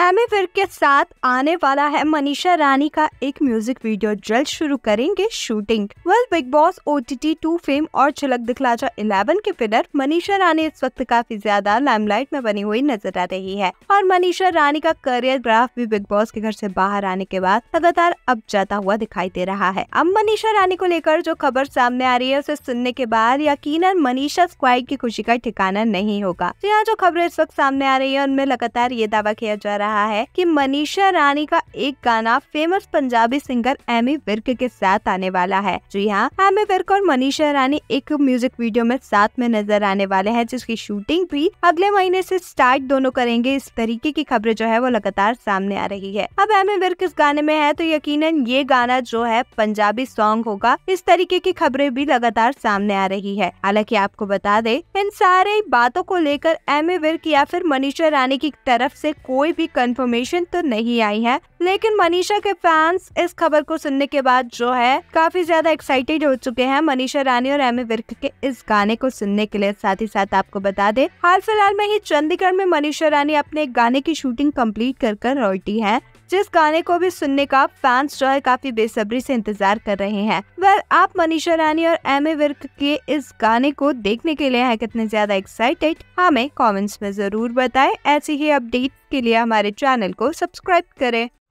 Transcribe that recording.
M A फिर के साथ आने वाला है मनीषा रानी का एक म्यूजिक वीडियो जल्द शुरू करेंगे shooting well Bigg Boss O T T two fame और झलक दिखला जा इलेवन के फिनर मनीषा रानी इस वक्त काफी ज्यादा लाइमलाइट में बनी हुई नजर आ रही है और मनीषा रानी का करियर ग्राफ भी बिग बॉस के घर से बाहर आने के बाद लगातार अब जाता हुआ दिखाई दे रहा है अब मनीषा रानी को लेकर जो खबर सामने आ रही है उसे सुनने के बाद यकीन मनीषा स्क्वाइड की खुशी का ठिकाना नहीं होगा तो यहाँ जो खबरें इस वक्त सामने आ रही है उनमें लगातार ये दावा किया जा रहा है रहा है कि मनीषा रानी का एक गाना फेमस पंजाबी सिंगर एमी विर्क के साथ आने वाला है जी हाँ एमी विर्क और मनीषा रानी एक म्यूजिक वीडियो में साथ में नजर आने वाले हैं जिसकी शूटिंग भी अगले महीने से स्टार्ट दोनों करेंगे इस तरीके की खबरें जो है वो लगातार सामने आ रही है अब एमी विर्क इस गाने में है तो यकीन ये गाना जो है पंजाबी सॉन्ग होगा इस तरीके की खबरें भी लगातार सामने आ रही है हालांकि आपको बता दे इन सारे बातों को लेकर एमी विर्क या फिर मनीषा रानी की तरफ से कोई भी कंफर्मेशन तो नहीं आई है लेकिन मनीषा के फैंस इस खबर को सुनने के बाद जो है काफी ज्यादा एक्साइटेड हो चुके हैं मनीषा रानी और एमए विर्क के इस गाने को सुनने के लिए साथ ही साथ आपको बता दे हाल फिलहाल में ही चंडीगढ़ में मनीषा रानी अपने गाने की शूटिंग कम्प्लीट कर कर है जिस गाने को भी सुनने का फैंस जो है काफी बेसब्री से इंतजार कर रहे हैं वह आप मनीषा रानी और एम ए विर्क के इस गाने को देखने के लिए है कितने ज्यादा एक्साइटेड हमें कॉमेंट्स में जरूर बताए ऐसी ही अपडेट के लिए हमारे चैनल को सब्सक्राइब करें